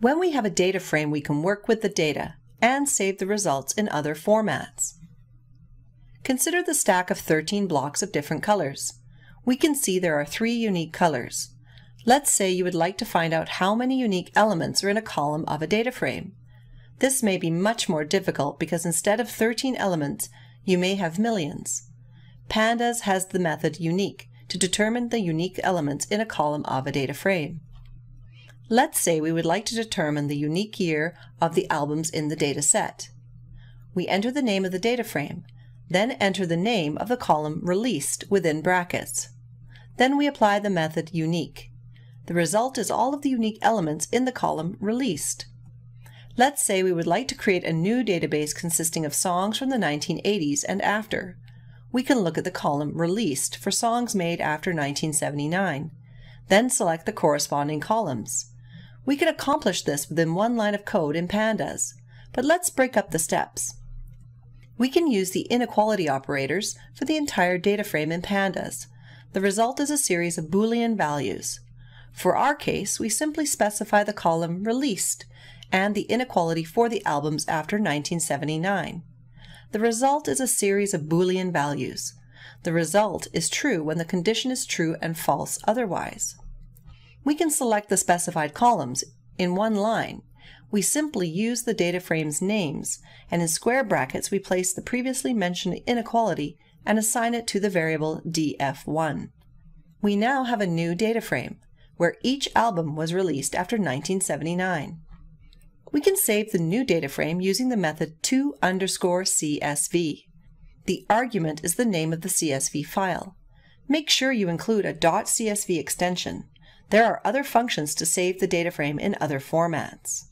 When we have a data frame, we can work with the data and save the results in other formats. Consider the stack of 13 blocks of different colors. We can see there are three unique colors. Let's say you would like to find out how many unique elements are in a column of a data frame. This may be much more difficult because instead of 13 elements, you may have millions. Pandas has the method unique to determine the unique elements in a column of a data frame. Let's say we would like to determine the unique year of the albums in the data set. We enter the name of the data frame, then enter the name of the column released within brackets. Then we apply the method unique. The result is all of the unique elements in the column released. Let's say we would like to create a new database consisting of songs from the 1980s and after. We can look at the column released for songs made after 1979, then select the corresponding columns. We can accomplish this within one line of code in pandas, but let's break up the steps. We can use the inequality operators for the entire data frame in pandas. The result is a series of Boolean values. For our case, we simply specify the column released and the inequality for the albums after 1979. The result is a series of Boolean values. The result is true when the condition is true and false otherwise. We can select the specified columns in one line. We simply use the data frame's names, and in square brackets we place the previously mentioned inequality and assign it to the variable df1. We now have a new data frame, where each album was released after 1979. We can save the new data frame using the method to underscore CSV. The argument is the name of the CSV file. Make sure you include a .csv extension. There are other functions to save the data frame in other formats.